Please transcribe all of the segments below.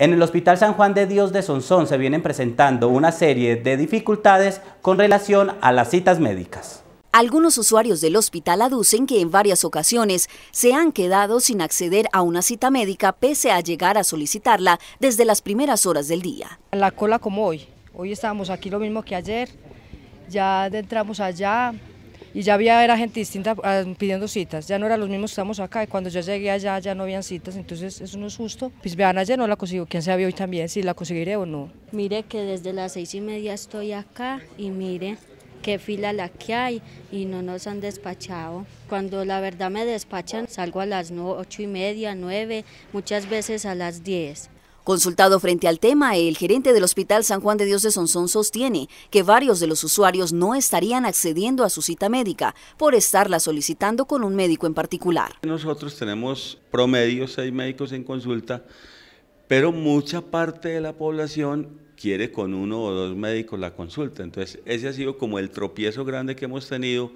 En el Hospital San Juan de Dios de Sonsón se vienen presentando una serie de dificultades con relación a las citas médicas. Algunos usuarios del hospital aducen que en varias ocasiones se han quedado sin acceder a una cita médica pese a llegar a solicitarla desde las primeras horas del día. La cola como hoy, hoy estábamos aquí lo mismo que ayer, ya entramos allá, y ya había era gente distinta ah, pidiendo citas, ya no eran los mismos que estamos acá y cuando yo llegué allá ya no habían citas, entonces eso no es justo. Pues vean, ayer no la consigo, quién sabe hoy también si la conseguiré o no. Mire que desde las seis y media estoy acá y mire qué fila la que hay y no nos han despachado. Cuando la verdad me despachan salgo a las ocho y media, nueve, muchas veces a las diez. Consultado frente al tema, el gerente del Hospital San Juan de Dios de Sonsón sostiene que varios de los usuarios no estarían accediendo a su cita médica por estarla solicitando con un médico en particular. Nosotros tenemos promedio seis médicos en consulta, pero mucha parte de la población quiere con uno o dos médicos la consulta. Entonces, ese ha sido como el tropiezo grande que hemos tenido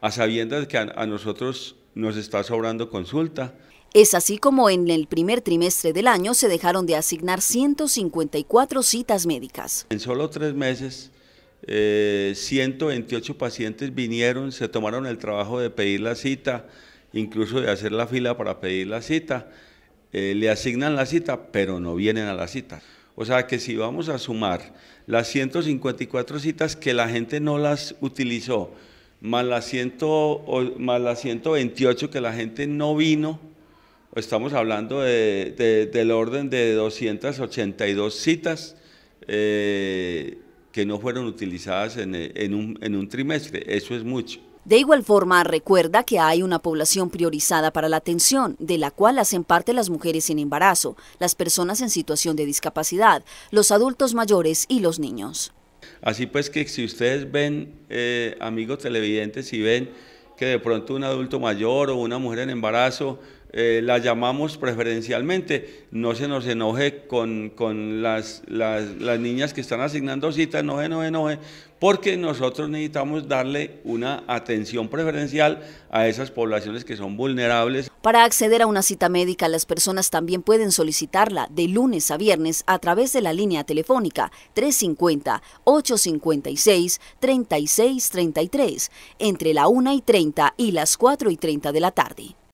a sabiendas que a nosotros nos está sobrando consulta. Es así como en el primer trimestre del año se dejaron de asignar 154 citas médicas. En solo tres meses, 128 eh, pacientes vinieron, se tomaron el trabajo de pedir la cita, incluso de hacer la fila para pedir la cita. Eh, le asignan la cita, pero no vienen a la cita. O sea que si vamos a sumar las 154 citas que la gente no las utilizó, más las 128 que la gente no vino, estamos hablando del orden de 282 citas eh, que no fueron utilizadas en, un, trimestre. Eso es mucho. De igual forma, recuerda que hay una población priorizada para la atención, de la cual hacen parte las mujeres en embarazo, las personas en situación de discapacidad, los adultos mayores y los niños. Así pues que si ustedes ven, eh, amigos televidentes, si ven que de pronto un adulto mayor o una mujer en embarazo eh, la llamamos preferencialmente. No se nos enoje con, las, niñas que están asignando citas, no enoje, porque nosotros necesitamos darle una atención preferencial a esas poblaciones que son vulnerables. Para acceder a una cita médica, las personas también pueden solicitarla de lunes a viernes a través de la línea telefónica 350-856-3633, entre la 1 y 30 y las 4 y 30 de la tarde.